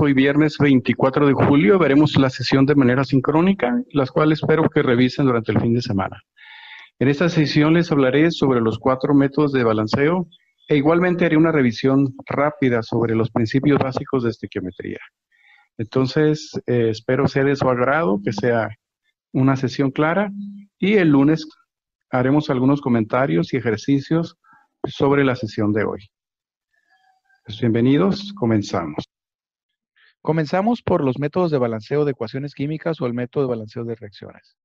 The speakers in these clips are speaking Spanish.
Hoy viernes 24 de julio veremos la sesión de manera sincrónica, las cuales espero que revisen durante el fin de semana. En esta sesión les hablaré sobre los cuatro métodos de balanceo e igualmente haré una revisión rápida sobre los principios básicos de estequiometría. Entonces, eh, espero ser de su agrado, que sea una sesión clara y el lunes haremos algunos comentarios y ejercicios sobre la sesión de hoy. Pues bienvenidos, comenzamos. Comenzamos por los métodos de balanceo de ecuaciones químicas o el método de balanceo de reacciones.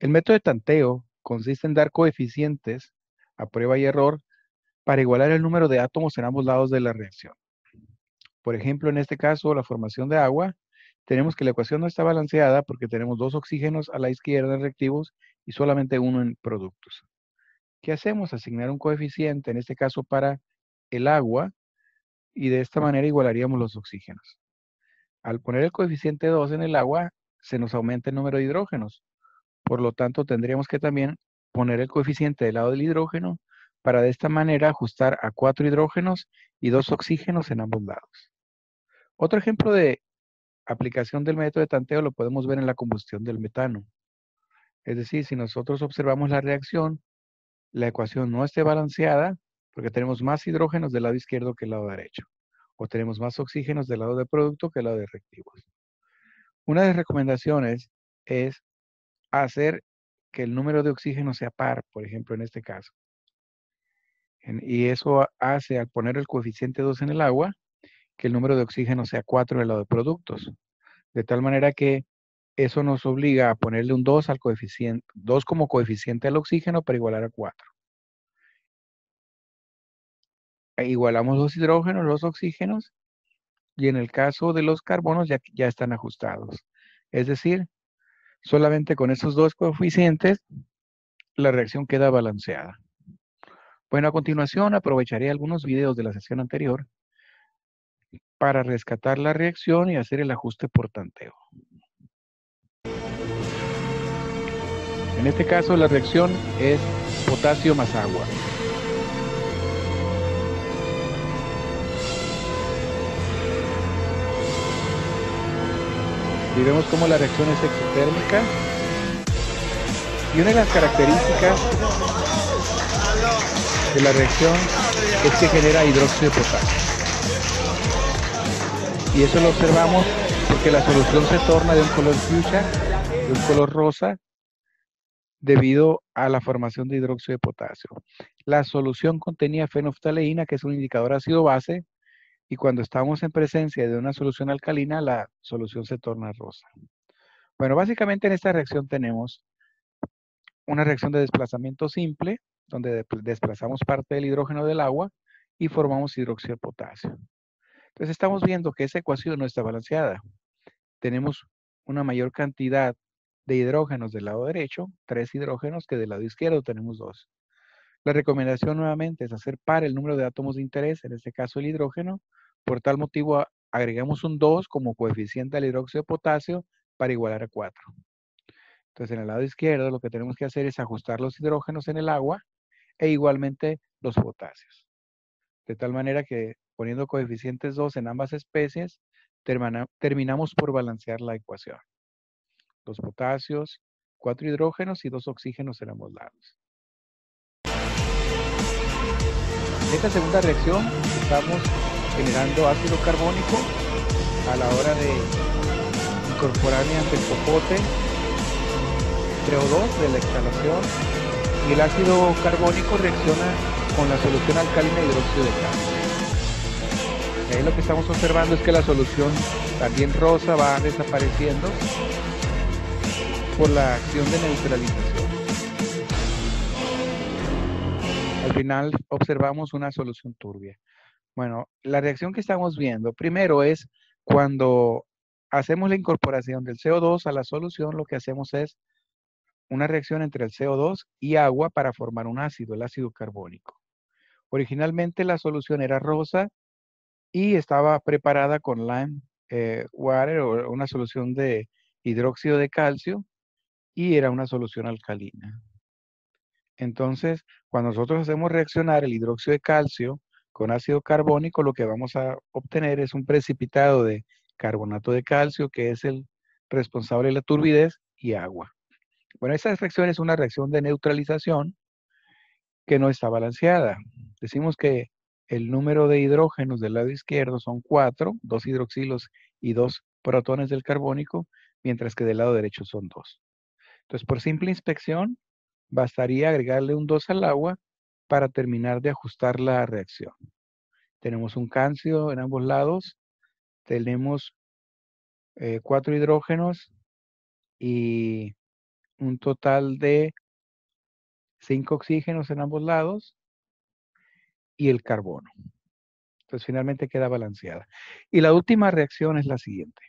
El método de tanteo consiste en dar coeficientes a prueba y error para igualar el número de átomos en ambos lados de la reacción. Por ejemplo, en este caso, la formación de agua, tenemos que la ecuación no está balanceada porque tenemos dos oxígenos a la izquierda en reactivos y solamente uno en productos. ¿Qué hacemos? Asignar un coeficiente, en este caso para el agua, y de esta manera igualaríamos los oxígenos. Al poner el coeficiente 2 en el agua, se nos aumenta el número de hidrógenos. Por lo tanto, tendríamos que también poner el coeficiente del lado del hidrógeno para de esta manera ajustar a 4 hidrógenos y dos oxígenos en ambos lados. Otro ejemplo de aplicación del método de tanteo lo podemos ver en la combustión del metano. Es decir, si nosotros observamos la reacción, la ecuación no esté balanceada porque tenemos más hidrógenos del lado izquierdo que el lado derecho o tenemos más oxígenos del lado de producto que del lado de reactivos. Una de las recomendaciones es hacer que el número de oxígeno sea par, por ejemplo, en este caso. y eso hace, al poner el coeficiente 2 en el agua, que el número de oxígeno sea 4 en el lado de productos. De tal manera que eso nos obliga a ponerle un 2 al coeficiente, 2 como coeficiente al oxígeno para igualar a 4. E igualamos los hidrógenos, los oxígenos, y en el caso de los carbonos ya, ya están ajustados. Es decir, solamente con esos dos coeficientes la reacción queda balanceada. Bueno, a continuación aprovecharé algunos videos de la sesión anterior para rescatar la reacción y hacer el ajuste por tanteo. En este caso la reacción es potasio más agua. y vemos cómo la reacción es exotérmica. Y una de las características de la reacción es que genera hidróxido de potasio. Y eso lo observamos porque la solución se torna de un color fuchsia, de un color rosa, debido a la formación de hidróxido de potasio. La solución contenía fenoftaleína, que es un indicador ácido base, y cuando estamos en presencia de una solución alcalina, la solución se torna rosa. Bueno, básicamente en esta reacción tenemos una reacción de desplazamiento simple, donde pues, desplazamos parte del hidrógeno del agua y formamos hidróxido de potasio. Entonces estamos viendo que esa ecuación no está balanceada. Tenemos una mayor cantidad de hidrógenos del lado derecho, tres hidrógenos, que del lado izquierdo tenemos dos. La recomendación nuevamente es hacer par el número de átomos de interés, en este caso el hidrógeno. Por tal motivo, agregamos un 2 como coeficiente al hidróxido potasio para igualar a 4. Entonces, en el lado izquierdo, lo que tenemos que hacer es ajustar los hidrógenos en el agua e igualmente los potasios. De tal manera que poniendo coeficientes 2 en ambas especies, terminamos por balancear la ecuación. Dos potasios, cuatro hidrógenos y dos oxígenos en ambos lados. esta segunda reacción estamos generando ácido carbónico a la hora de incorporar ante el popote CO2 de la instalación y el ácido carbónico reacciona con la solución alcalina de hidróxido de calcio. Ahí lo que estamos observando es que la solución también rosa va desapareciendo por la acción de neutralización. al final observamos una solución turbia. Bueno, la reacción que estamos viendo, primero es cuando hacemos la incorporación del CO2 a la solución, lo que hacemos es una reacción entre el CO2 y agua para formar un ácido, el ácido carbónico. Originalmente la solución era rosa y estaba preparada con lime eh, water o una solución de hidróxido de calcio y era una solución alcalina. Entonces, cuando nosotros hacemos reaccionar el hidróxido de calcio con ácido carbónico, lo que vamos a obtener es un precipitado de carbonato de calcio, que es el responsable de la turbidez, y agua. Bueno, esa reacción es una reacción de neutralización que no está balanceada. Decimos que el número de hidrógenos del lado izquierdo son cuatro, dos hidroxilos y dos protones del carbónico, mientras que del lado derecho son dos. Entonces, por simple inspección, bastaría agregarle un 2 al agua para terminar de ajustar la reacción. Tenemos un calcio en ambos lados, tenemos eh, cuatro hidrógenos y un total de cinco oxígenos en ambos lados y el carbono. Entonces finalmente queda balanceada. Y la última reacción es la siguiente.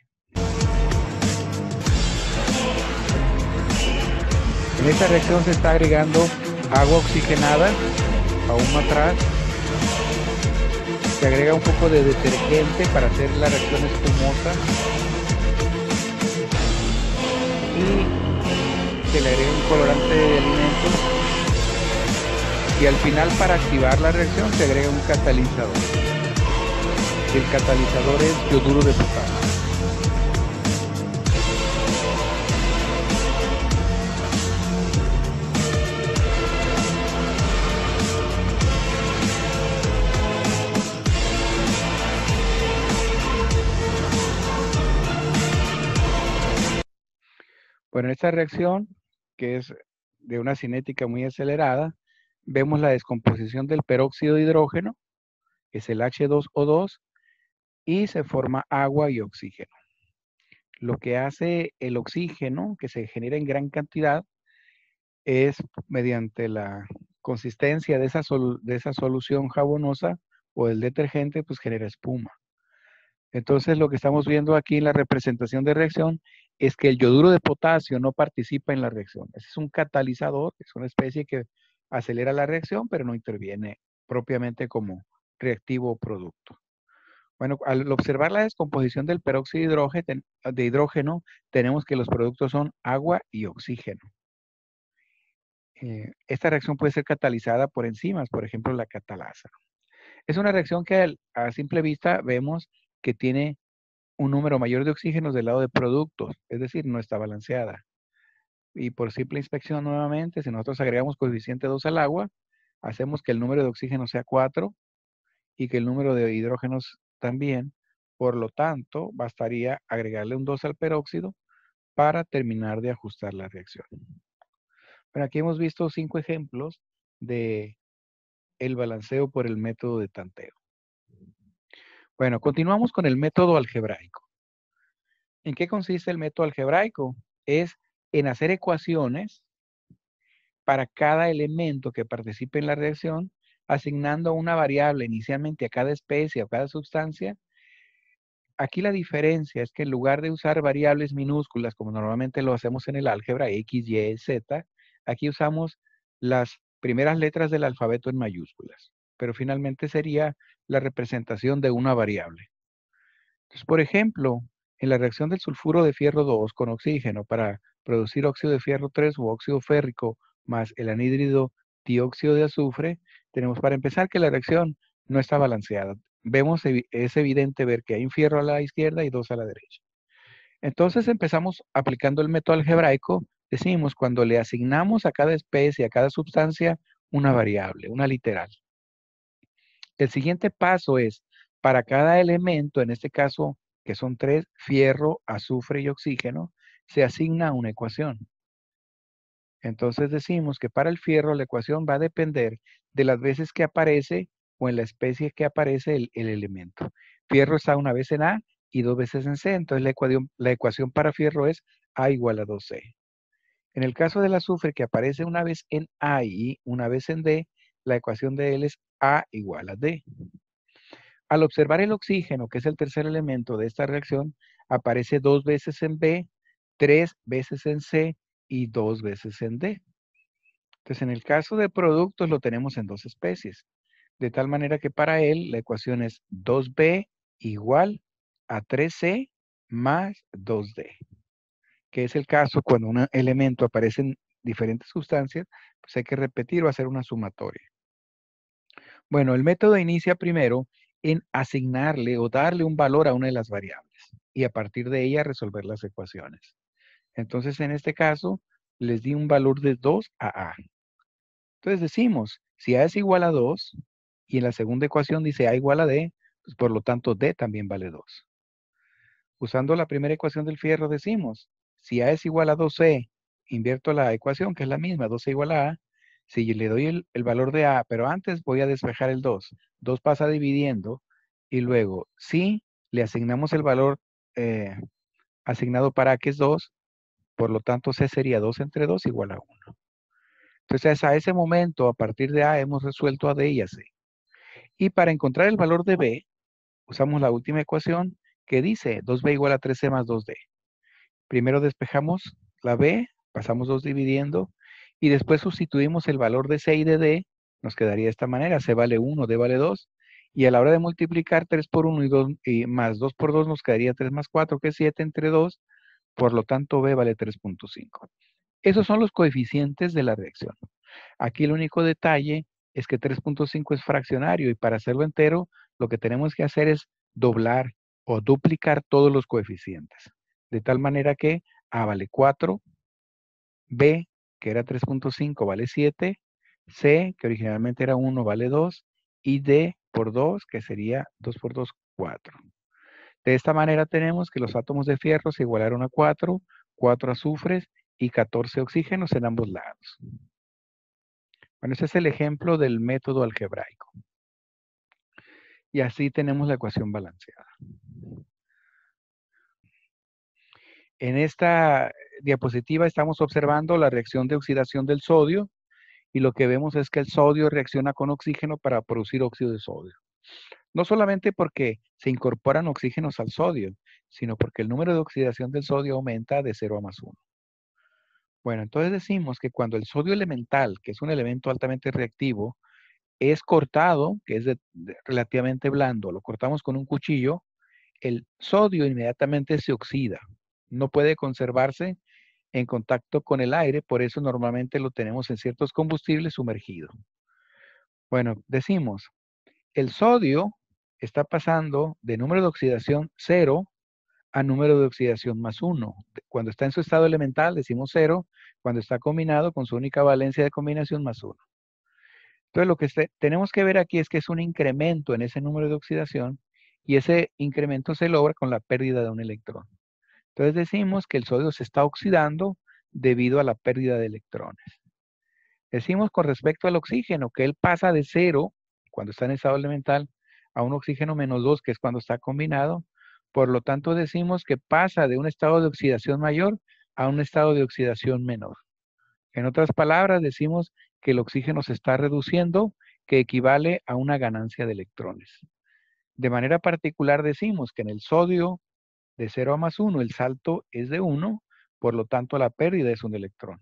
En esta reacción se está agregando agua oxigenada a atrás, Se agrega un poco de detergente para hacer la reacción espumosa. Y se le agrega un colorante de alimentos. Y al final para activar la reacción se agrega un catalizador. El catalizador es yoduro de potasio. en esta reacción, que es de una cinética muy acelerada, vemos la descomposición del peróxido de hidrógeno, que es el H2O2, y se forma agua y oxígeno. Lo que hace el oxígeno, que se genera en gran cantidad, es mediante la consistencia de esa, de esa solución jabonosa o el detergente, pues genera espuma. Entonces, lo que estamos viendo aquí en la representación de reacción es que el yoduro de potasio no participa en la reacción. Es un catalizador, es una especie que acelera la reacción, pero no interviene propiamente como reactivo o producto. Bueno, al observar la descomposición del peróxido de hidrógeno, tenemos que los productos son agua y oxígeno. Eh, esta reacción puede ser catalizada por enzimas, por ejemplo, la catalasa. Es una reacción que a simple vista vemos que tiene un número mayor de oxígenos del lado de productos, es decir, no está balanceada. Y por simple inspección nuevamente, si nosotros agregamos coeficiente 2 al agua, hacemos que el número de oxígeno sea 4 y que el número de hidrógenos también. Por lo tanto, bastaría agregarle un 2 al peróxido para terminar de ajustar la reacción. Bueno, aquí hemos visto cinco ejemplos de el balanceo por el método de tanteo. Bueno, continuamos con el método algebraico. ¿En qué consiste el método algebraico? Es en hacer ecuaciones para cada elemento que participe en la reacción, asignando una variable inicialmente a cada especie, a cada sustancia. Aquí la diferencia es que en lugar de usar variables minúsculas, como normalmente lo hacemos en el álgebra, X, Y, Z, aquí usamos las primeras letras del alfabeto en mayúsculas pero finalmente sería la representación de una variable. Entonces, por ejemplo, en la reacción del sulfuro de fierro 2 con oxígeno para producir óxido de fierro 3 u óxido férrico más el anhídrido dióxido de azufre, tenemos para empezar que la reacción no está balanceada. Vemos, es evidente ver que hay un fierro a la izquierda y dos a la derecha. Entonces empezamos aplicando el método algebraico, decimos cuando le asignamos a cada especie, a cada sustancia, una variable, una literal. El siguiente paso es, para cada elemento, en este caso, que son tres, fierro, azufre y oxígeno, se asigna una ecuación. Entonces decimos que para el fierro la ecuación va a depender de las veces que aparece o en la especie que aparece el, elemento. Fierro está una vez en A y dos veces en C, entonces ecuación, la ecuación para fierro es A igual a 2C. En el caso del azufre que aparece una vez en A y una vez en D, la ecuación de él es A igual a D. Al observar el oxígeno, que es el tercer elemento de esta reacción, aparece dos veces en B, tres veces en C y dos veces en D. Entonces, en el caso de productos lo tenemos en dos especies. De tal manera que para él la ecuación es 2B igual a 3C más 2D, que es el caso cuando un elemento aparece en diferentes sustancias, pues hay que repetir o hacer una sumatoria. Bueno, el método inicia primero en asignarle o darle un valor a una de las variables y a partir de ella resolver las ecuaciones. Entonces, en este caso, les di un valor de 2 a A. Entonces decimos, si A es igual a 2 y en la segunda ecuación dice A igual a D, pues por lo tanto D también vale 2. Usando la primera ecuación del fierro decimos, si A es igual a 2C, e, invierto la ecuación, que es la misma, 2C e igual a A, si le doy el, valor de A, pero antes voy a despejar el 2. 2 pasa dividiendo y luego si le asignamos el valor eh, asignado para A, que es 2, por lo tanto C sería 2 entre 2 igual a 1. Entonces a ese momento, a partir de A, hemos resuelto a D y a C. Y para encontrar el valor de B, usamos la última ecuación que dice 2B igual a 3C más 2D. Primero despejamos la B, pasamos 2 dividiendo y después sustituimos el valor de C y de D, nos quedaría de esta manera, C vale 1, D vale 2, y a la hora de multiplicar 3 por 1 y, más 2 por 2 nos quedaría 3 más 4, que es 7 entre 2, por lo tanto B vale 3.5. Esos son los coeficientes de la reacción. Aquí el único detalle es que 3.5 es fraccionario y para hacerlo entero lo que tenemos que hacer es doblar o duplicar todos los coeficientes. De tal manera que A vale 4, B que era 3.5, vale 7, C, que originalmente era 1, vale 2, y D por 2, que sería 2 por 2, 4. De esta manera tenemos que los átomos de fierro se igualaron a 4, 4 azufres y 14 oxígenos en ambos lados. Bueno, ese es el ejemplo del método algebraico. Y así tenemos la ecuación balanceada. En esta diapositiva estamos observando la reacción de oxidación del sodio y lo que vemos es que el sodio reacciona con oxígeno para producir óxido de sodio. No solamente porque se incorporan oxígenos al sodio, sino porque el número de oxidación del sodio aumenta de 0 a más 1. Bueno, entonces decimos que cuando el sodio elemental, que es un elemento altamente reactivo, es cortado, que es relativamente blando, lo cortamos con un cuchillo, el sodio inmediatamente se oxida, no puede conservarse en contacto con el aire, por eso normalmente lo tenemos en ciertos combustibles sumergido. Bueno, decimos, el sodio está pasando de número de oxidación cero a número de oxidación más uno. Cuando está en su estado elemental decimos cero, cuando está combinado con su única valencia de combinación más uno. Entonces lo que tenemos que ver aquí es que es un incremento en ese número de oxidación y ese incremento se logra con la pérdida de un electrón. Entonces decimos que el sodio se está oxidando debido a la pérdida de electrones. Decimos con respecto al oxígeno que él pasa de cero, cuando está en estado elemental, a un oxígeno menos 2, que es cuando está combinado. Por lo tanto, decimos que pasa de un estado de oxidación mayor a un estado de oxidación menor. En otras palabras, decimos que el oxígeno se está reduciendo, que equivale a una ganancia de electrones. De manera particular, decimos que en el sodio de 0 a más 1 el salto es de 1, por lo tanto la pérdida es un electrón.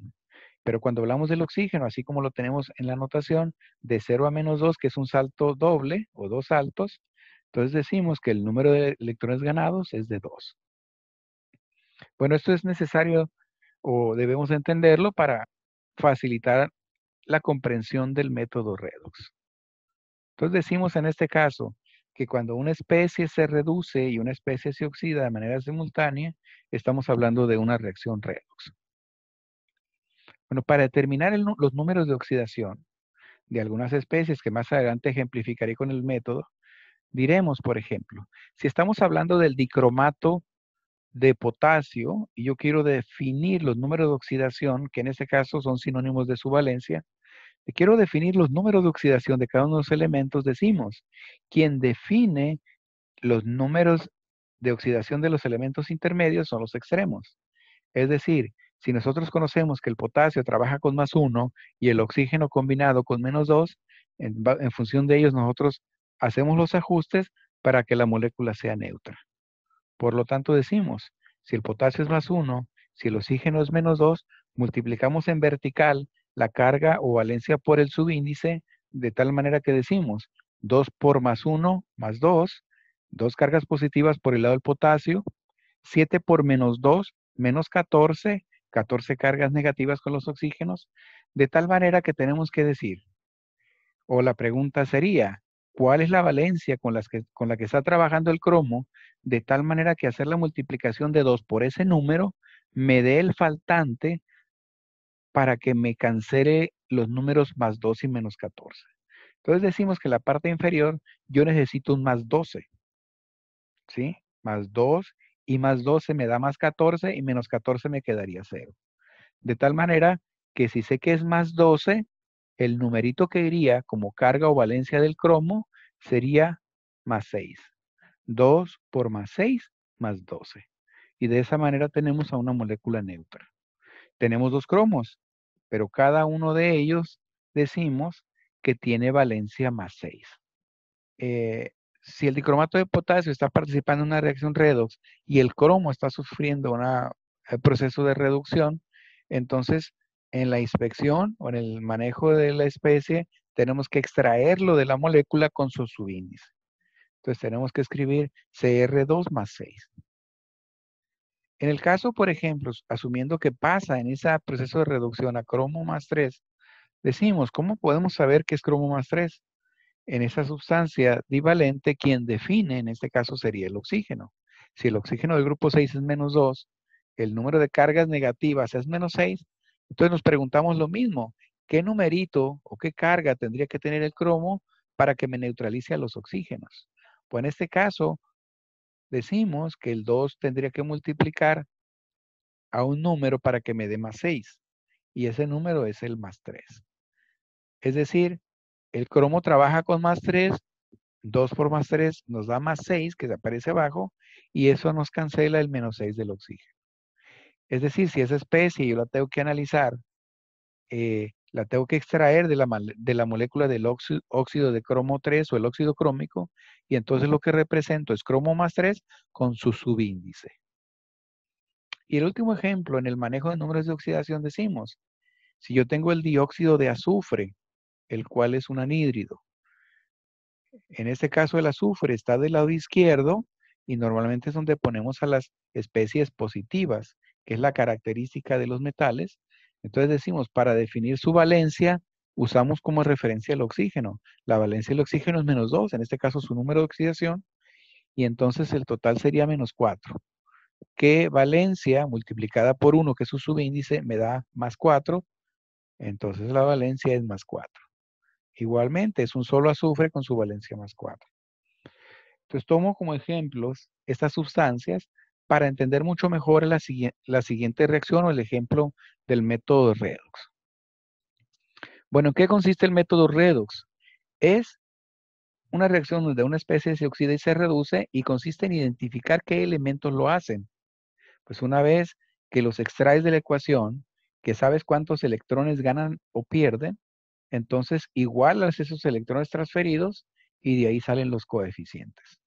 Pero cuando hablamos del oxígeno, así como lo tenemos en la notación, de 0 a menos 2, que es un salto doble o dos saltos, entonces decimos que el número de electrones ganados es de 2. Bueno, esto es necesario o debemos entenderlo para facilitar la comprensión del método redox. Entonces decimos en este caso que cuando una especie se reduce y una especie se oxida de manera simultánea, estamos hablando de una reacción redox. Bueno, para determinar los números de oxidación de algunas especies, que más adelante ejemplificaré con el método, diremos, por ejemplo, si estamos hablando del dicromato de potasio y yo quiero definir los números de oxidación, que en este caso son sinónimos de su valencia, quiero definir los números de oxidación de cada uno de los elementos, decimos, quien define los números de oxidación de los elementos intermedios son los extremos. Es decir, si nosotros conocemos que el potasio trabaja con más uno y el oxígeno combinado con menos dos, en, función de ellos nosotros hacemos los ajustes para que la molécula sea neutra. Por lo tanto, decimos, si el potasio es más uno, si el oxígeno es menos dos, multiplicamos en vertical la carga o valencia por el subíndice de tal manera que decimos 2 por más 1 más 2, dos cargas positivas por el lado del potasio, 7 por menos 2 menos 14, 14 cargas negativas con los oxígenos, de tal manera que tenemos que decir, o la pregunta sería, ¿cuál es la valencia con, con la que está trabajando el cromo? De tal manera que hacer la multiplicación de 2 por ese número me dé el faltante para que me cancele los números más 2 y menos 14. Entonces decimos que la parte inferior yo necesito un más 12. ¿Sí? Más 2 y más 12 me da más 14 y menos 14 me quedaría 0. De tal manera que si sé que es más 12, el numerito que iría como carga o valencia del cromo sería más 6. 2 por más 6 más 12. Y de esa manera tenemos a una molécula neutra. Tenemos dos cromos, pero cada uno de ellos decimos que tiene valencia más 6. Eh, si el dicromato de potasio está participando en una reacción redox y el cromo está sufriendo un eh, proceso de reducción, entonces en la inspección o en el manejo de la especie tenemos que extraerlo de la molécula con sus subíndices. Entonces tenemos que escribir CR2 más 6. En el caso, por ejemplo, asumiendo que pasa en ese proceso de reducción a cromo más 3, decimos, ¿cómo podemos saber qué es cromo más 3? En esa sustancia divalente, quien define en este caso sería el oxígeno. Si el oxígeno del grupo 6 es menos 2, el número de cargas negativas es menos 6, entonces nos preguntamos lo mismo, ¿qué numerito o qué carga tendría que tener el cromo para que me neutralice a los oxígenos? Pues en este caso, decimos que el 2 tendría que multiplicar a un número para que me dé más 6. Y ese número es el más 3. Es decir, el cromo trabaja con más 3, 2 por más 3 nos da más 6 que se aparece abajo y eso nos cancela el menos 6 del oxígeno. Es decir, si esa especie yo la tengo que analizar eh, la tengo que extraer de la, molécula del óxido, de cromo 3 o el óxido crómico, y entonces lo que represento es cromo más 3 con su subíndice. Y el último ejemplo, en el manejo de números de oxidación decimos, si yo tengo el dióxido de azufre, el cual es un anhídrido, en este caso el azufre está del lado izquierdo y normalmente es donde ponemos a las especies positivas, que es la característica de los metales, entonces decimos, para definir su valencia, usamos como referencia el oxígeno. La valencia del oxígeno es menos 2, en este caso su número de oxidación, y entonces el total sería menos 4. ¿Qué valencia multiplicada por 1, que es su subíndice, me da más 4, entonces la valencia es más 4. Igualmente, es un solo azufre con su valencia más 4. Entonces tomo como ejemplos estas sustancias para entender mucho mejor la, siguiente reacción o el ejemplo del método redox. Bueno, ¿en qué consiste el método redox? Es una reacción donde una especie se oxida y se reduce y consiste en identificar qué elementos lo hacen. Pues una vez que los extraes de la ecuación, que sabes cuántos electrones ganan o pierden, entonces igualas esos electrones transferidos y de ahí salen los coeficientes.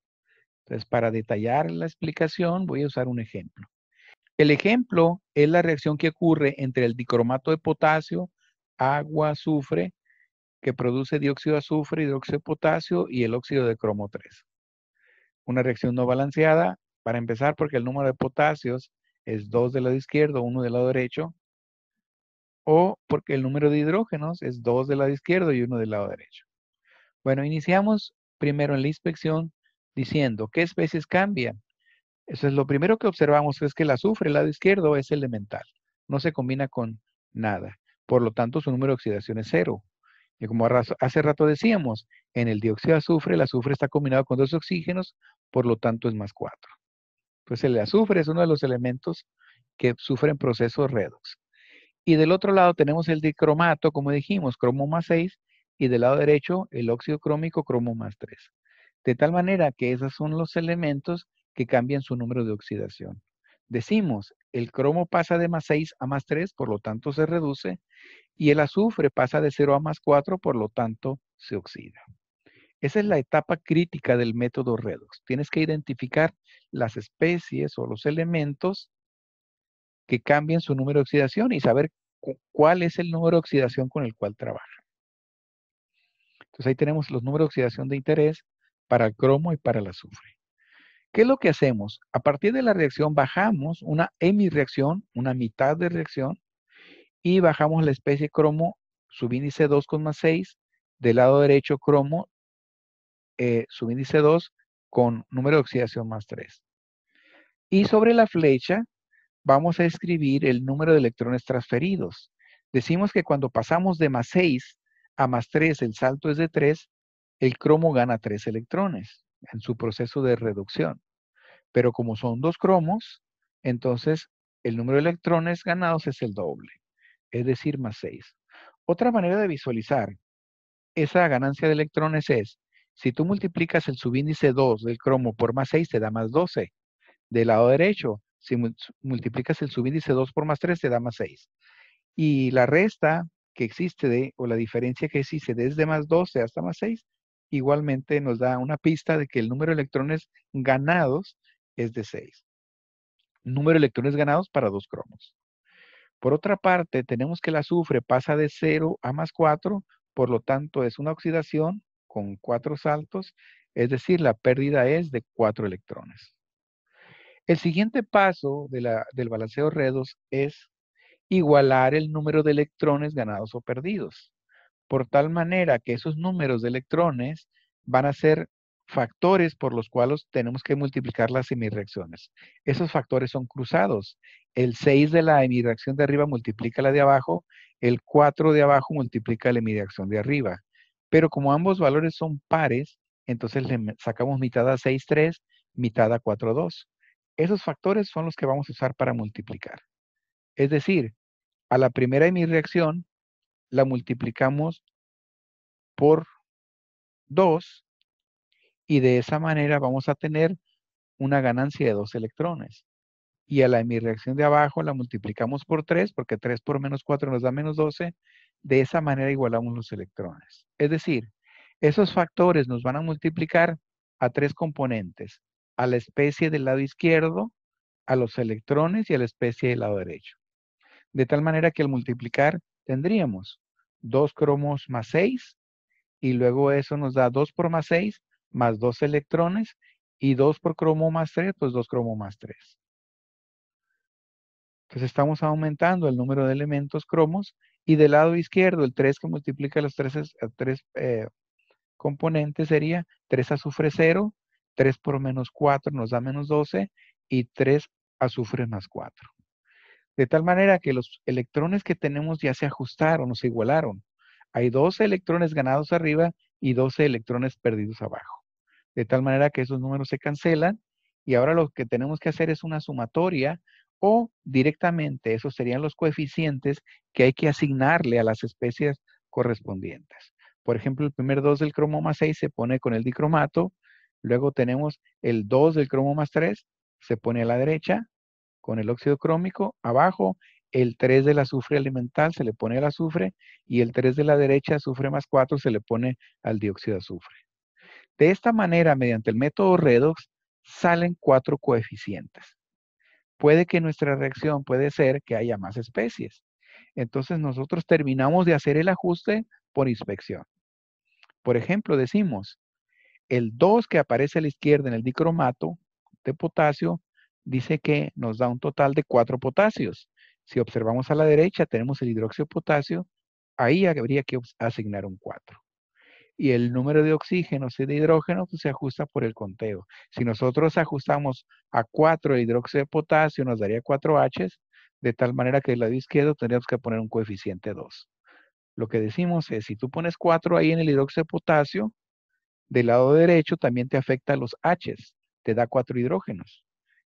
Entonces, para detallar la explicación, voy a usar un ejemplo. El ejemplo es la reacción que ocurre entre el dicromato de potasio, agua, azufre, que produce dióxido de azufre, hidróxido de potasio y el óxido de cromo 3. Una reacción no balanceada, para empezar, porque el número de potasios es 2 del lado izquierdo, 1 del lado derecho, o porque el número de hidrógenos es 2 del lado izquierdo y 1 del lado derecho. Bueno, iniciamos primero en la inspección diciendo qué especies cambian. Eso es lo primero que observamos es que el azufre, el lado izquierdo, es elemental, no se combina con nada. Por lo tanto, su número de oxidación es cero. Y como hace rato decíamos, en el dióxido de azufre, el azufre está combinado con dos oxígenos, por lo tanto es más cuatro. Entonces el azufre es uno de los elementos que sufren procesos redox. Y del otro lado tenemos el dicromato, como dijimos, cromo más seis. y del lado derecho el óxido crómico, cromo más tres de tal manera que esos son los elementos que cambian su número de oxidación. Decimos, el cromo pasa de más 6 a más 3, por lo tanto se reduce, y el azufre pasa de 0 a más 4, por lo tanto se oxida. Esa es la etapa crítica del método redox. Tienes que identificar las especies o los elementos que cambian su número de oxidación y saber cuál es el número de oxidación con el cual trabaja. Entonces ahí tenemos los números de oxidación de interés para el cromo y para el azufre. ¿Qué es lo que hacemos? A partir de la reacción bajamos una reacción una mitad de reacción, y bajamos la especie cromo subíndice 6, del lado derecho cromo eh, subíndice 2 con número de oxidación más 3. Y sobre la flecha vamos a escribir el número de electrones transferidos. Decimos que cuando pasamos de más 6 a más 3, el salto es de 3, el cromo gana tres electrones en su proceso de reducción. Pero como son dos cromos, entonces el número de electrones ganados es el doble, es decir, más seis. Otra manera de visualizar esa ganancia de electrones es, si tú multiplicas el subíndice 2 del cromo por más seis, te da más 12. Del lado derecho, si multiplicas el subíndice 2 por más 3, te da más 6. Y la resta que existe de, o la diferencia que existe desde más 12 hasta más 6, igualmente nos da una pista de que el número de electrones ganados es de 6. Número de electrones ganados para dos cromos. Por otra parte, tenemos que el azufre pasa de 0 a más 4, por lo tanto es una oxidación con 4 saltos, es decir, la pérdida es de 4 electrones. El siguiente paso del balanceo redos es igualar el número de electrones ganados o perdidos por tal manera que esos números de electrones van a ser factores por los cuales tenemos que multiplicar las semirreacciones. Esos factores son cruzados. El 6 de la hemirreacción de arriba multiplica la de abajo, el 4 de abajo multiplica la hemirreacción de arriba. Pero como ambos valores son pares, entonces le sacamos mitad a 6, 3, mitad a 4, 2. Esos factores son los que vamos a usar para multiplicar. Es decir, a la primera hemirreacción la multiplicamos por 2 y de esa manera vamos a tener una ganancia de 2 electrones. Y a la reacción de abajo la multiplicamos por 3 porque 3 por menos 4 nos da menos 12. De esa manera igualamos los electrones. Es decir, esos factores nos van a multiplicar a tres componentes, a la especie del lado izquierdo, a los electrones y a la especie del lado derecho. De tal manera que al multiplicar tendríamos 2 cromos más 6 y luego eso nos da 2 por más 6 más 2 electrones y 2 por cromo más 3, pues 2 cromo más 3. Entonces estamos aumentando el número de elementos cromos y del lado izquierdo el 3 que multiplica los 3, eh, eh, componentes sería 3 azufre 0, 3 por menos 4 nos da menos 12 y 3 azufre más 4 de tal manera que los electrones que tenemos ya se ajustaron o se igualaron. Hay 12 electrones ganados arriba y 12 electrones perdidos abajo. De tal manera que esos números se cancelan y ahora lo que tenemos que hacer es una sumatoria o directamente esos serían los coeficientes que hay que asignarle a las especies correspondientes. Por ejemplo, el primer 2 del más 6 se pone con el dicromato, luego tenemos el 2 del cromo más 3, se pone a la derecha, con el óxido crómico, abajo el 3 del azufre elemental se le pone al azufre y el 3 de la derecha, azufre más 4, se le pone al dióxido de azufre. De esta manera, mediante el método redox, salen cuatro coeficientes. Puede que nuestra reacción puede ser que haya más especies. Entonces nosotros terminamos de hacer el ajuste por inspección. Por ejemplo, decimos, el 2 que aparece a la izquierda en el dicromato de potasio dice que nos da un total de cuatro potasios. Si observamos a la derecha, tenemos el hidróxido de potasio, ahí habría que asignar un 4. Y el número de oxígenos y de hidrógeno pues, se ajusta por el conteo. Si nosotros ajustamos a 4 el hidróxido de potasio, nos daría 4 H, de tal manera que del lado izquierdo tendríamos que poner un coeficiente 2. Lo que decimos es, si tú pones 4 ahí en el hidróxido de potasio, del lado derecho también te afecta a los H, te da 4 hidrógenos.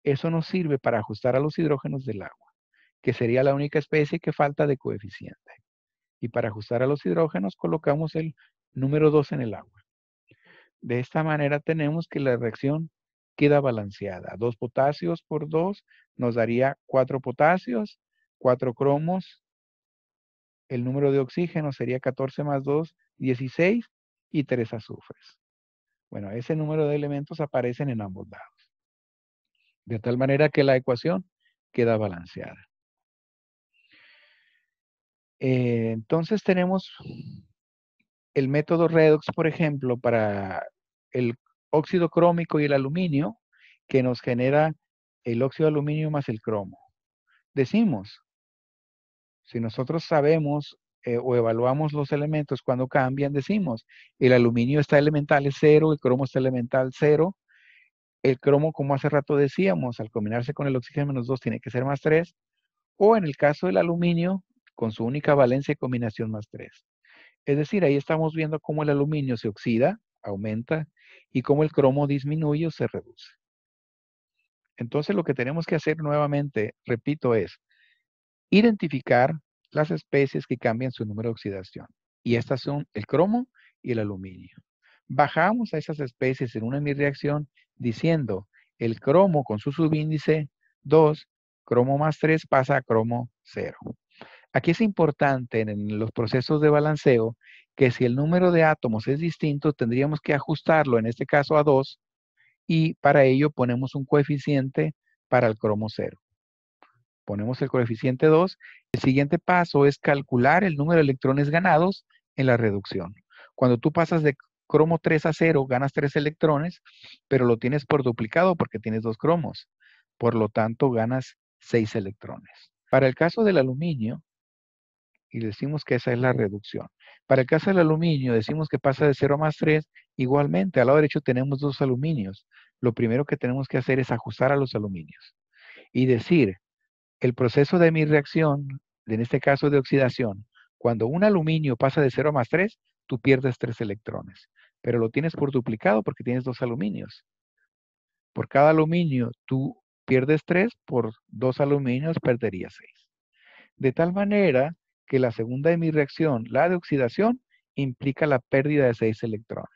Eso nos sirve para ajustar a los hidrógenos del agua, que sería la única especie que falta de coeficiente. Y para ajustar a los hidrógenos colocamos el número 2 en el agua. De esta manera tenemos que la reacción queda balanceada. Dos potasios por 2 nos daría 4 potasios, 4 cromos. El número de oxígeno sería 14 más 2, 16 y 3 azufres. Bueno, ese número de elementos aparecen en ambos lados de tal manera que la ecuación queda balanceada. Eh, entonces tenemos el método redox, por ejemplo, para el óxido crómico y el aluminio, que nos genera el óxido de aluminio más el cromo. Decimos, si nosotros sabemos eh, o evaluamos los elementos cuando cambian, decimos, el aluminio está elemental es cero, el cromo está elemental cero, el cromo, como hace rato decíamos, al combinarse con el oxígeno menos 2 tiene que ser más 3, o en el caso del aluminio, con su única valencia y combinación más 3. Es decir, ahí estamos viendo cómo el aluminio se oxida, aumenta, y cómo el cromo disminuye o se reduce. Entonces lo que tenemos que hacer nuevamente, repito, es identificar las especies que cambian su número de oxidación. Y estas son el cromo y el aluminio bajamos a esas especies en una reacción diciendo el cromo con su subíndice 2, cromo más 3 pasa a cromo 0. Aquí es importante en los procesos de balanceo que si el número de átomos es distinto, tendríamos que ajustarlo, en este caso a 2, y para ello ponemos un coeficiente para el cromo 0. Ponemos el coeficiente 2. El siguiente paso es calcular el número de electrones ganados en la reducción. Cuando tú pasas de cromo 3 a 0 ganas 3 electrones, pero lo tienes por duplicado porque tienes dos cromos. Por lo tanto, ganas 6 electrones. Para el caso del aluminio, y decimos que esa es la reducción. Para el caso del aluminio, decimos que pasa de 0 a más 3. Igualmente, al lado derecho tenemos dos aluminios. Lo primero que tenemos que hacer es ajustar a los aluminios y decir, el proceso de mi reacción, en este caso de oxidación, cuando un aluminio pasa de 0 más 3, tú pierdes 3 electrones pero lo tienes por duplicado porque tienes dos aluminios. Por cada aluminio tú pierdes tres, por dos aluminios perderías seis. De tal manera que la segunda de mi reacción, la de oxidación, implica la pérdida de seis electrones.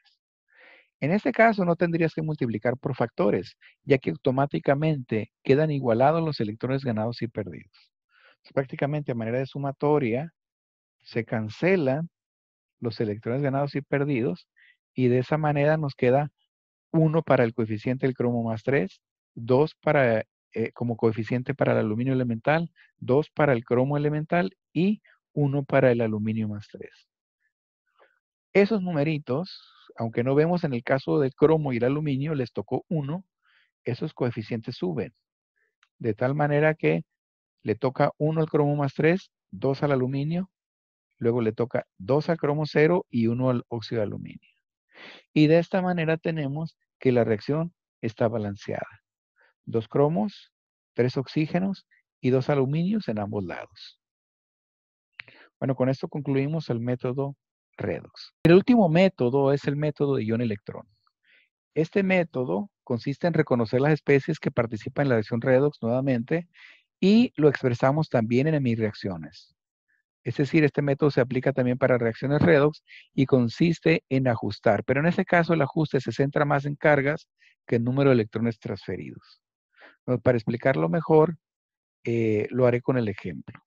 En este caso no tendrías que multiplicar por factores, ya que automáticamente quedan igualados los electrones ganados y perdidos. prácticamente a manera de sumatoria se cancelan los electrones ganados y perdidos y de esa manera nos queda 1 para el coeficiente del cromo más 3, 2 para, eh, como coeficiente para el aluminio elemental, 2 para el cromo elemental y 1 para el aluminio más 3. Esos numeritos, aunque no vemos en el caso del cromo y el aluminio, les tocó 1, esos coeficientes suben. De tal manera que le toca 1 al cromo más 3, 2 al aluminio, luego le toca 2 al cromo 0 y 1 al óxido de aluminio. Y de esta manera tenemos que la reacción está balanceada. Dos cromos, tres oxígenos y dos aluminios en ambos lados. Bueno, con esto concluimos el método redox. El último método es el método de ion-electrón. Este método consiste en reconocer las especies que participan en la reacción redox nuevamente y lo expresamos también en mis reacciones. Es decir, este método se aplica también para reacciones redox y consiste en ajustar, pero en este caso el ajuste se centra más en cargas que en número de electrones transferidos. Para explicarlo mejor, eh, lo haré con el ejemplo.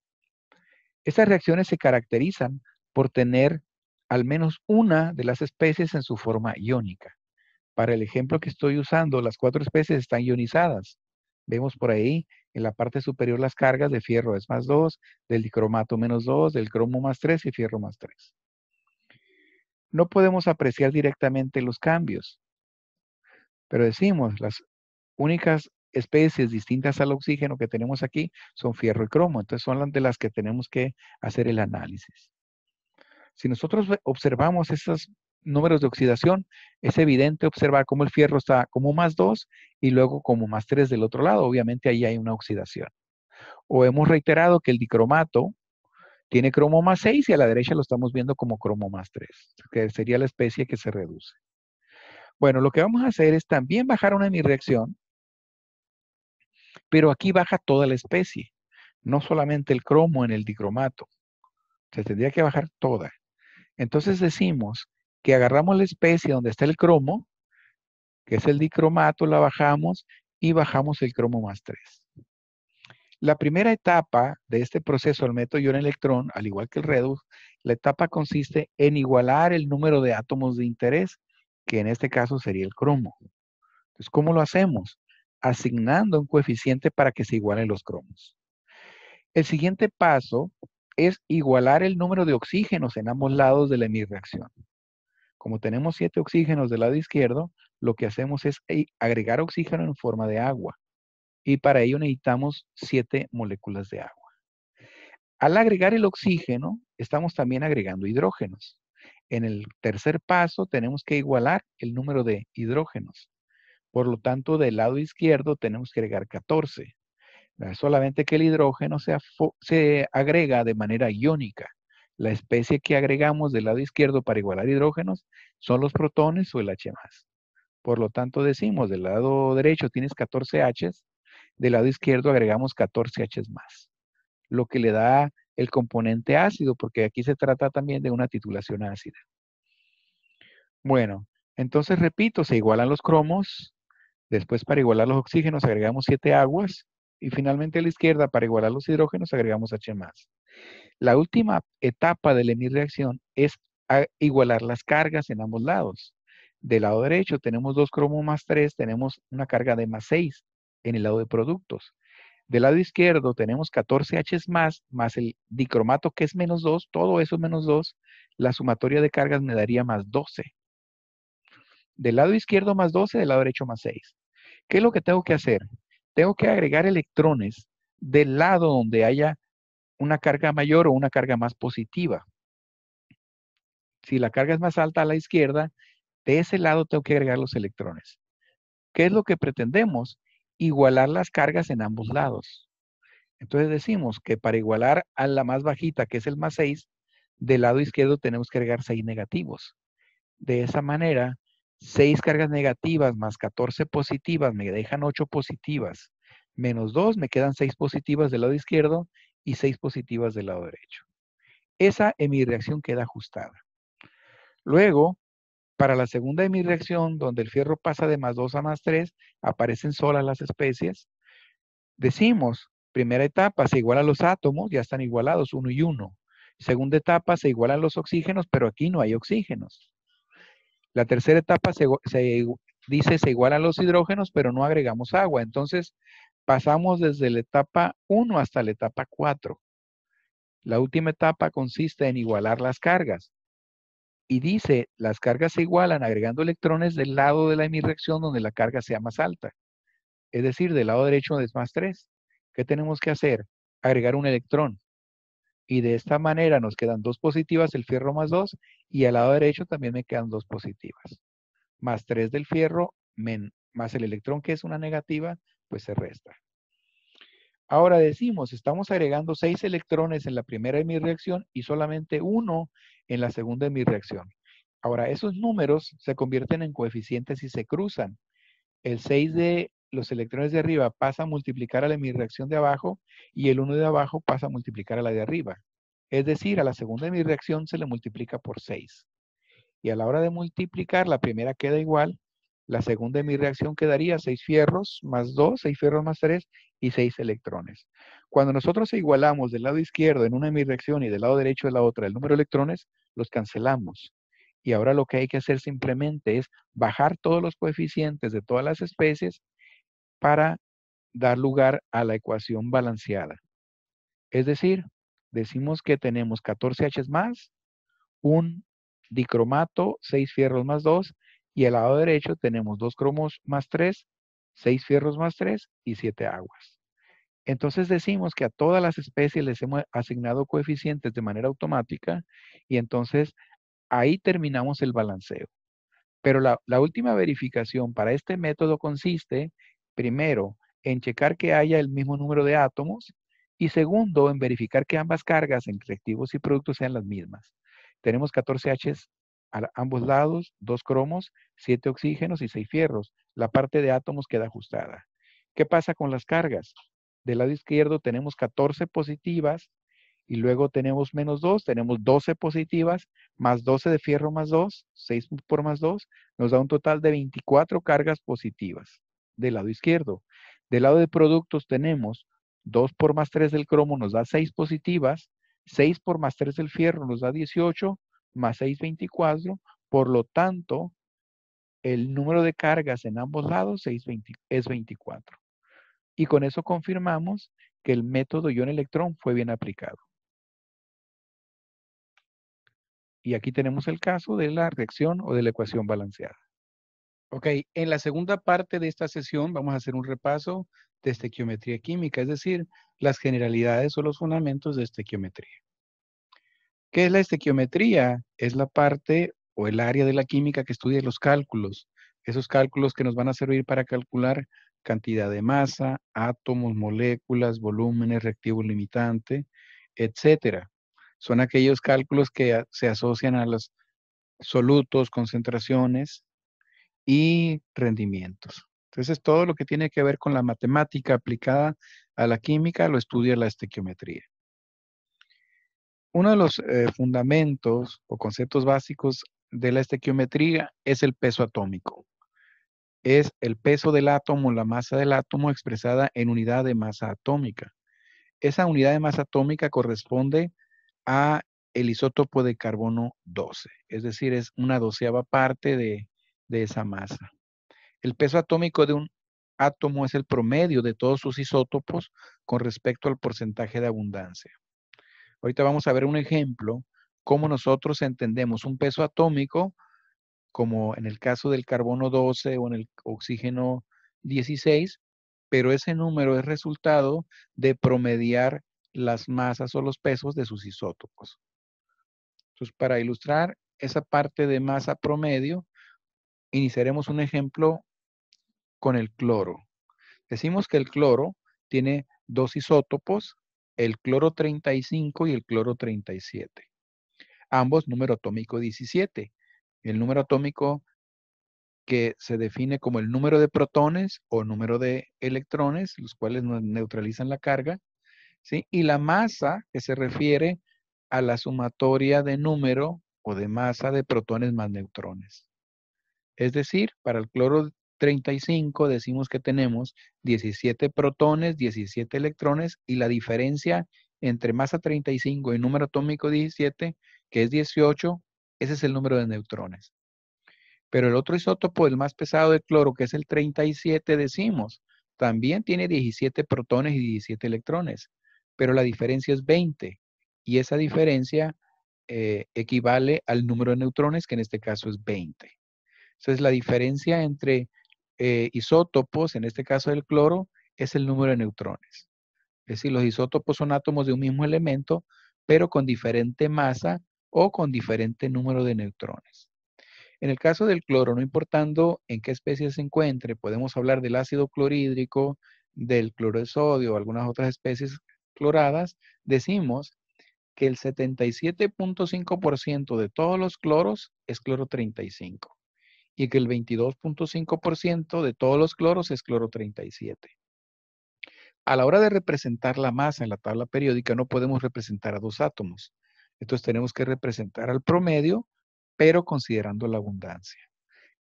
Estas reacciones se caracterizan por tener al menos una de las especies en su forma iónica. Para el ejemplo que estoy usando, las cuatro especies están ionizadas, Vemos por ahí en la parte superior las cargas de fierro es más 2, del dicromato menos 2, del cromo más 3 y fierro más 3. No podemos apreciar directamente los cambios, pero decimos, las únicas especies distintas al oxígeno que tenemos aquí son fierro y cromo, entonces son las de las que tenemos que hacer el análisis. Si nosotros observamos estas números de oxidación, es evidente observar cómo el fierro está como más 2 y luego como más 3 del otro lado. Obviamente ahí hay una oxidación. O hemos reiterado que el dicromato tiene cromo más 6 y a la derecha lo estamos viendo como cromo más 3, que sería la especie que se reduce. Bueno, lo que vamos a hacer es también bajar una reacción, pero aquí baja toda la especie, no solamente el cromo en el dicromato. Se tendría que bajar toda. Entonces decimos que agarramos la especie donde está el cromo, que es el dicromato, la bajamos y bajamos el cromo más 3. La primera etapa de este proceso el método ion electrón, al igual que el redox, la etapa consiste en igualar el número de átomos de interés, que en este caso sería el cromo. Entonces, ¿cómo lo hacemos? Asignando un coeficiente para que se igualen los cromos. El siguiente paso es igualar el número de oxígenos en ambos lados de la hemirreacción. Como tenemos siete oxígenos del lado izquierdo, lo que hacemos es eh, agregar oxígeno en forma de agua. Y para ello necesitamos siete moléculas de agua. Al agregar el oxígeno, estamos también agregando hidrógenos. En el tercer paso tenemos que igualar el número de hidrógenos. Por lo tanto, del lado izquierdo tenemos que agregar 14. Solamente que el hidrógeno se agrega de manera iónica. La especie que agregamos del lado izquierdo para igualar hidrógenos son los protones o el H+. Por lo tanto, decimos, del lado derecho tienes 14 H, del lado izquierdo agregamos 14 H+. más, lo que le da el componente ácido, porque aquí se trata también de una titulación ácida. Bueno, entonces repito, se igualan los cromos, después para igualar los oxígenos agregamos 7 aguas, y finalmente a la izquierda, para igualar los hidrógenos, agregamos H+. La última etapa de la reacción es igualar las cargas en ambos lados. Del lado derecho tenemos dos cromo más 3, tenemos una carga de más 6 en el lado de productos. Del lado izquierdo tenemos 14H más, más el dicromato que es menos 2, todo eso menos 2, la sumatoria de cargas me daría más 12. Del lado izquierdo más 12, del lado derecho más 6. ¿Qué es lo que tengo que hacer? tengo que agregar electrones del lado donde haya una carga mayor o una carga más positiva. Si la carga es más alta a la izquierda, de ese lado tengo que agregar los electrones. ¿Qué es lo que pretendemos? Igualar las cargas en ambos lados. Entonces decimos que para igualar a la más bajita, que es el más 6, del lado izquierdo tenemos que agregar 6 negativos. De esa manera, 6 cargas negativas más 14 positivas me dejan 8 positivas, menos 2 me quedan 6 positivas del lado izquierdo y 6 positivas del lado derecho. Esa reacción queda ajustada. Luego, para la segunda reacción, donde el fierro pasa de más 2 a más 3, aparecen solas las especies. Decimos, primera etapa, se igualan los átomos, ya están igualados, uno y uno. Segunda etapa, se igualan los oxígenos, pero aquí no hay oxígenos. La tercera etapa se, dice se igualan los hidrógenos, pero no agregamos agua. Entonces, pasamos desde la etapa 1 hasta la etapa 4. La última etapa consiste en igualar las cargas. Y dice, las cargas se igualan agregando electrones del lado de la hemirreacción donde la carga sea más alta. Es decir, del lado derecho es más 3. ¿Qué tenemos que hacer? Agregar un electrón y de esta manera nos quedan dos positivas el fierro más dos y al lado derecho también me quedan dos positivas. Más tres del fierro más el electrón que es una negativa, pues se resta. Ahora decimos, estamos agregando seis electrones en la primera de mi reacción y solamente uno en la segunda de mi reacción. Ahora, esos números se convierten en coeficientes y se cruzan. El 6 de los electrones de arriba pasan a multiplicar a la emirreacción de abajo y el 1 de abajo pasa a multiplicar a la de arriba. Es decir, a la segunda reacción se le multiplica por 6. Y a la hora de multiplicar, la primera queda igual, la segunda reacción quedaría 6 fierros más 2, 6 fierros más 3 y 6 electrones. Cuando nosotros igualamos del lado izquierdo en una emirreacción y del lado derecho de la otra el número de electrones, los cancelamos. Y ahora lo que hay que hacer simplemente es bajar todos los coeficientes de todas las especies para dar lugar a la ecuación balanceada. Es decir, decimos que tenemos 14 H más, un dicromato, 6 fierros más 2, y el lado derecho tenemos 2 cromos más 3, 6 fierros más 3 y 7 aguas. Entonces decimos que a todas las especies les hemos asignado coeficientes de manera automática y entonces ahí terminamos el balanceo. Pero la, la última verificación para este método consiste primero, en checar que haya el mismo número de átomos y segundo, en verificar que ambas cargas en reactivos y productos sean las mismas. Tenemos 14 H a ambos lados, dos cromos, siete oxígenos y seis fierros. La parte de átomos queda ajustada. ¿Qué pasa con las cargas? Del lado izquierdo tenemos 14 positivas y luego tenemos menos 2, tenemos 12 positivas, más 12 de fierro más 2, 6 por más 2, nos da un total de 24 cargas positivas del lado izquierdo. Del lado de productos tenemos 2 por más 3 del cromo nos da 6 positivas, 6 por más 3 del fierro nos da 18, más 6, 24. Por lo tanto, el número de cargas en ambos lados 6, es 24. Y con eso confirmamos que el método ion-electrón fue bien aplicado. Y aquí tenemos el caso de la reacción o de la ecuación balanceada. Ok, en la segunda parte de esta sesión vamos a hacer un repaso de estequiometría química, es decir, las generalidades o los fundamentos de estequiometría. ¿Qué es la estequiometría? Es la parte o el área de la química que estudia los cálculos, esos cálculos que nos van a servir para calcular cantidad de masa, átomos, moléculas, volúmenes, reactivo limitante, etcétera. Son aquellos cálculos que se asocian a los solutos, concentraciones, y rendimientos. Entonces, todo lo que tiene que ver con la matemática aplicada a la química lo estudia la estequiometría. Uno de los eh, fundamentos o conceptos básicos de la estequiometría es el peso atómico. Es el peso del átomo, la masa del átomo expresada en unidad de masa atómica. Esa unidad de masa atómica corresponde a el isótopo de carbono 12, es decir, es una doceava parte de de esa masa. El peso atómico de un átomo es el promedio de todos sus isótopos con respecto al porcentaje de abundancia. Ahorita vamos a ver un ejemplo, cómo nosotros entendemos un peso atómico, como en el caso del carbono 12 o en el oxígeno 16, pero ese número es resultado de promediar las masas o los pesos de sus isótopos. Entonces, para ilustrar esa parte de masa promedio, iniciaremos un ejemplo con el cloro. Decimos que el cloro tiene dos isótopos, el cloro 35 y el cloro 37. Ambos número atómico 17. El número atómico que se define como el número de protones o número de electrones, los cuales neutralizan la carga, y la masa que se refiere a la sumatoria de número o de masa de protones más neutrones. Es decir, para el cloro 35 decimos que tenemos 17 protones, 17 electrones y la diferencia entre masa 35 y número atómico 17, que es 18, ese es el número de neutrones. Pero el otro isótopo, el más pesado de cloro, que es el 37, decimos, también tiene 17 protones y 17 electrones, pero la diferencia es 20 y esa diferencia eh, equivale al número de neutrones, que en este caso es 20. Entonces, la diferencia entre eh, isótopos, en este caso del cloro, es el número de neutrones. Es decir, los isótopos son átomos de un mismo elemento, pero con diferente masa o con diferente número de neutrones. En el caso del cloro, no importando en qué especie se encuentre, podemos hablar del ácido clorhídrico, del cloro de sodio, algunas otras especies cloradas, decimos que el 77.5% de todos los cloros es cloro 35 y que el 22.5% de todos los cloros es cloro 37. A la hora de representar la masa en la tabla periódica no podemos representar a dos átomos. Entonces tenemos que representar al promedio, pero considerando la abundancia.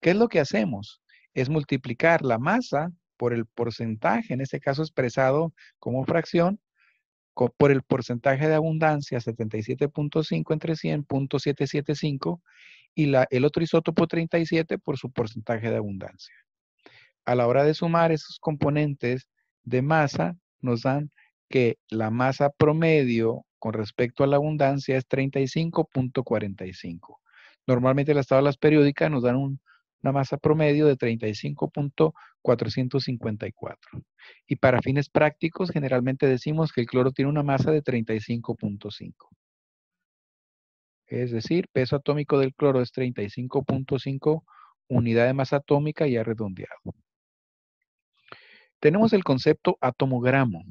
¿Qué es lo que hacemos? Es multiplicar la masa por el porcentaje, en este caso expresado como fracción, por el porcentaje de abundancia 77.5 entre 100.775 y el otro isótopo 37 por su porcentaje de abundancia. A la hora de sumar esos componentes de masa, nos dan que la masa promedio con respecto a la abundancia es 35.45. Normalmente las tablas periódicas nos dan una masa promedio de 35.454. Y para fines prácticos, generalmente decimos que el cloro tiene una masa de 35.5. Es decir, peso atómico del cloro es 35.5 unidad de masa atómica ya redondeado. Tenemos el concepto atomogramo.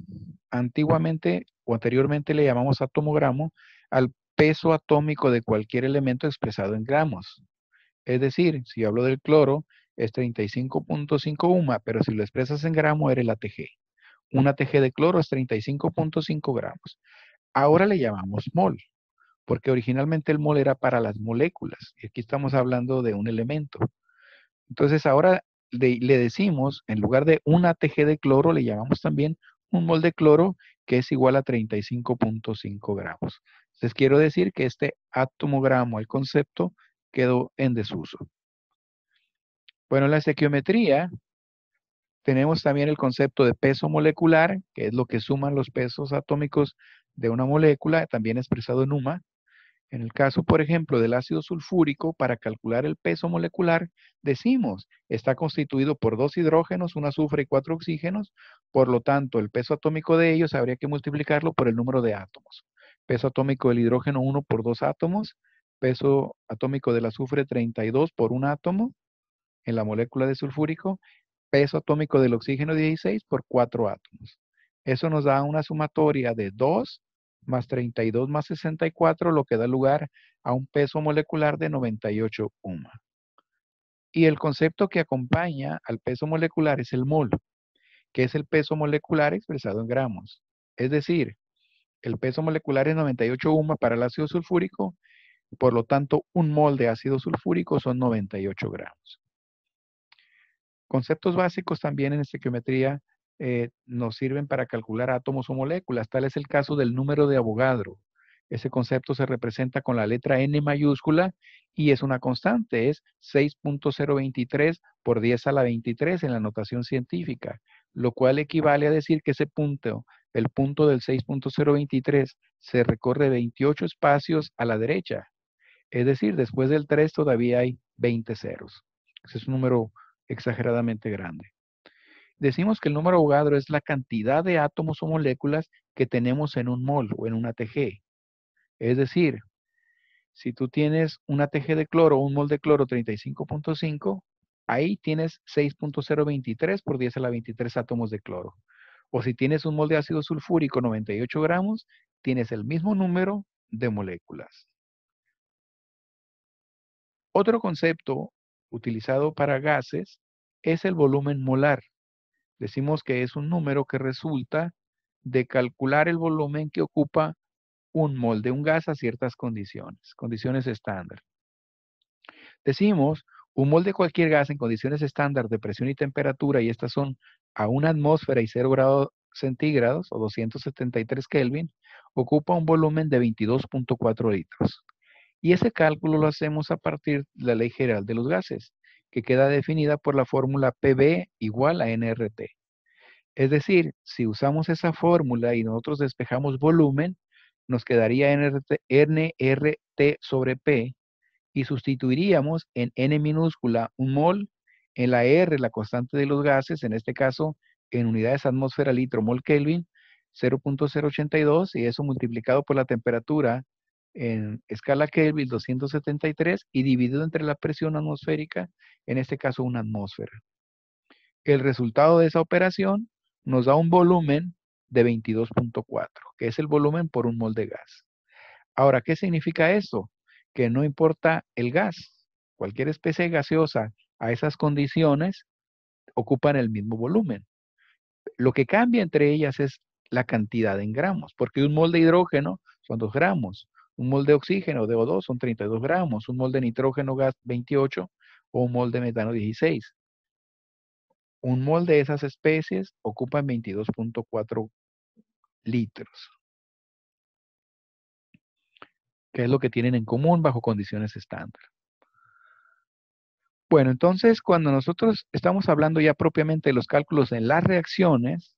Antiguamente o anteriormente le llamamos atomogramo al peso atómico de cualquier elemento expresado en gramos. Es decir, si hablo del cloro, es 35.5 UMA, pero si lo expresas en gramo era el ATG. Una ATG de cloro es 35.5 gramos. Ahora le llamamos mol porque originalmente el mol era para las moléculas, y aquí estamos hablando de un elemento. Entonces ahora le decimos, en lugar de un ATG de cloro, le llamamos también un mol de cloro que es igual a 35.5 gramos. Entonces quiero decir que este átomogramo, el concepto, quedó en desuso. Bueno, en la estequiometría tenemos también el concepto de peso molecular, que es lo que suman los pesos atómicos de una molécula, también expresado en UMA, en el caso, por ejemplo, del ácido sulfúrico, para calcular el peso molecular, decimos, está constituido por dos hidrógenos, un azufre y cuatro oxígenos, por lo tanto, el peso atómico de ellos habría que multiplicarlo por el número de átomos. Peso atómico del hidrógeno 1 por dos átomos, peso atómico del azufre 32 por un átomo en la molécula de sulfúrico, peso atómico del oxígeno 16 por cuatro átomos. Eso nos da una sumatoria de 2 más 32 más 64, lo que da lugar a un peso molecular de 98 UMA. Y el concepto que acompaña al peso molecular es el mol, que es el peso molecular expresado en gramos. Es decir, el peso molecular es 98 UMA para el ácido sulfúrico, por lo tanto, un mol de ácido sulfúrico son 98 gramos. Conceptos básicos también en estequiometría eh, nos sirven para calcular átomos o moléculas. Tal es el caso del número de Avogadro. Ese concepto se representa con la letra n mayúscula y es una constante, es 6.023 por 10 a la 23 en la notación científica, lo cual equivale a decir que ese punto, el punto del 6.023, se recorre 28 espacios a la derecha. Es decir, después del 3 todavía hay 20 ceros. Ese es un número exageradamente grande. Decimos que el número Avogadro es la cantidad de átomos o moléculas que tenemos en un mol o en una TG. Es decir, si tú tienes una TG de cloro, o un mol de cloro 35.5, ahí tienes 6.023 por 10 a la 23 átomos de cloro. O si tienes un mol de ácido sulfúrico 98 gramos, tienes el mismo número de moléculas. Otro concepto utilizado para gases es el volumen molar. Decimos que es un número que resulta de calcular el volumen que ocupa un mol de un gas a ciertas condiciones, condiciones estándar. Decimos, un mol de cualquier gas en condiciones estándar de presión y temperatura, y estas son a una atmósfera y 0 grados centígrados o 273 Kelvin, ocupa un volumen de 22.4 litros. Y ese cálculo lo hacemos a partir de la ley general de los gases, que queda definida por la fórmula PB igual a NRT. Es decir, si usamos esa fórmula y nosotros despejamos volumen, nos quedaría NRT, sobre P y sustituiríamos en N minúscula un mol, en la R la constante de los gases, en este caso en unidades atmósfera litro mol Kelvin, 0.082 y eso multiplicado por la temperatura en escala Kelvin 273 y dividido entre la presión atmosférica, en este caso una atmósfera. El resultado de esa operación nos da un volumen de 22.4, que es el volumen por un mol de gas. Ahora, ¿qué significa esto? Que no importa el gas, cualquier especie gaseosa a esas condiciones ocupan el mismo volumen. Lo que cambia entre ellas es la cantidad en gramos, porque un mol de hidrógeno son dos gramos, un mol de oxígeno de O2 son 32 gramos, un mol de nitrógeno gas 28 o un mol de metano 16. Un mol de esas especies ocupan 22.4 litros. ¿Qué es lo que tienen en común bajo condiciones estándar? Bueno, entonces cuando nosotros estamos hablando ya propiamente de los cálculos en las reacciones,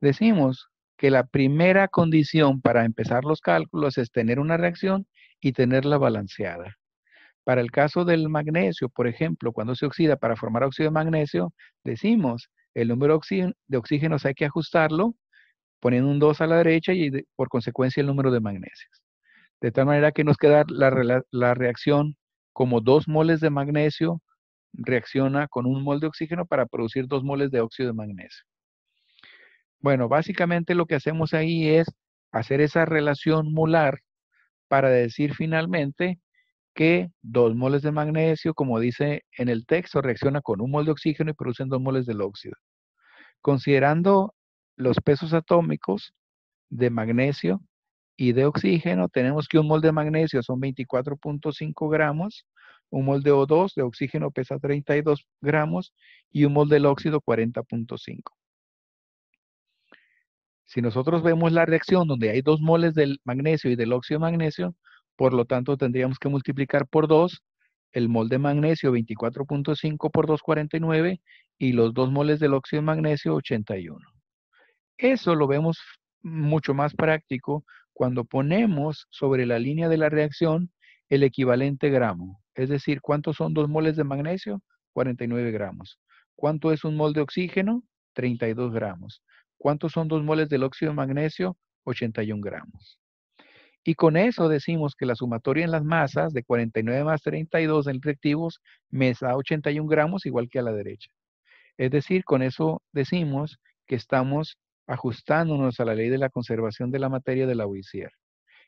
decimos que la primera condición para empezar los cálculos es tener una reacción y tenerla balanceada. Para el caso del magnesio, por ejemplo, cuando se oxida para formar óxido de magnesio, decimos el número de oxígenos hay que ajustarlo poniendo un 2 a la derecha y por consecuencia el número de magnesios. De tal manera que nos queda la, reacción como dos moles de magnesio reacciona con un mol de oxígeno para producir dos moles de óxido de magnesio. Bueno, básicamente lo que hacemos ahí es hacer esa relación molar para decir finalmente que dos moles de magnesio, como dice en el texto, reacciona con un mol de oxígeno y producen dos moles del óxido. Considerando los pesos atómicos de magnesio y de oxígeno, tenemos que un mol de magnesio son 24.5 gramos, un mol de O2 de oxígeno pesa 32 gramos y un mol del óxido 40.5. Si nosotros vemos la reacción donde hay dos moles del magnesio y del óxido de magnesio, por lo tanto tendríamos que multiplicar por 2 el mol de magnesio 24.5 por 2,49 y los dos moles del óxido de magnesio 81. Eso lo vemos mucho más práctico cuando ponemos sobre la línea de la reacción el equivalente gramo. Es decir, ¿cuántos son dos moles de magnesio? 49 gramos. ¿Cuánto es un mol de oxígeno? 32 gramos. ¿Cuántos son dos moles del óxido de magnesio? 81 gramos. Y con eso decimos que la sumatoria en las masas de 49 más 32 en reactivos me da 81 gramos igual que a la derecha. Es decir, con eso decimos que estamos ajustándonos a la ley de la conservación de la materia de la Lavoisier,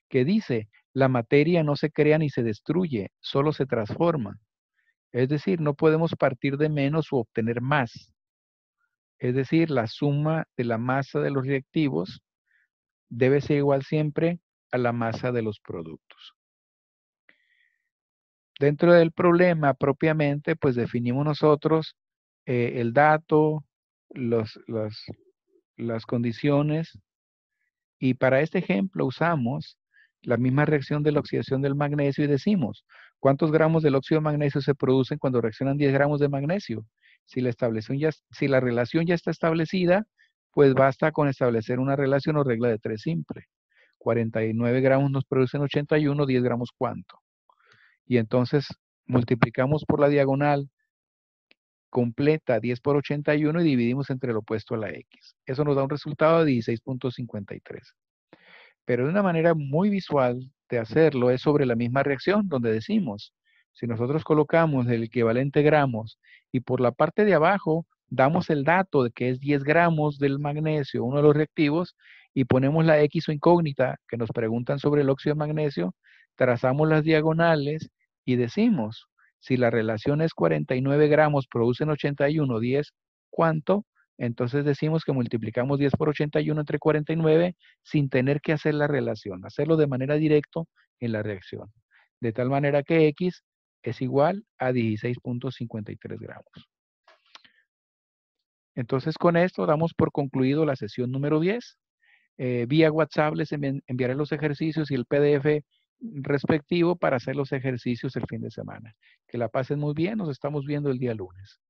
que dice, la materia no se crea ni se destruye, solo se transforma. Es decir, no podemos partir de menos u obtener más es decir, la suma de la masa de los reactivos debe ser igual siempre a la masa de los productos. Dentro del problema propiamente, pues definimos nosotros eh, el dato, las condiciones, y para este ejemplo usamos la misma reacción de la oxidación del magnesio y decimos, ¿cuántos gramos del óxido de magnesio se producen cuando reaccionan 10 gramos de magnesio? Si la, relación ya está establecida, pues basta con establecer una relación o regla de tres simple. 49 gramos nos producen 81, 10 gramos cuánto. Y entonces multiplicamos por la diagonal completa 10 por 81 y dividimos entre el opuesto a la X. Eso nos da un resultado de 16.53. Pero de una manera muy visual de hacerlo es sobre la misma reacción donde decimos si nosotros colocamos el equivalente gramos y por la parte de abajo damos el dato de que es 10 gramos del magnesio, uno de los reactivos, y ponemos la X o incógnita que nos preguntan sobre el óxido de magnesio, trazamos las diagonales y decimos, si la relación es 49 gramos, producen 81, 10, ¿cuánto? Entonces decimos que multiplicamos 10 por 81 entre 49 sin tener que hacer la relación, hacerlo de manera directa en la reacción. De tal manera que X es igual a 16.53 gramos. Entonces, con esto damos por concluido la sesión número 10. Eh, vía WhatsApp les enviaré los ejercicios y el PDF respectivo para hacer los ejercicios el fin de semana. Que la pasen muy bien, nos estamos viendo el día lunes.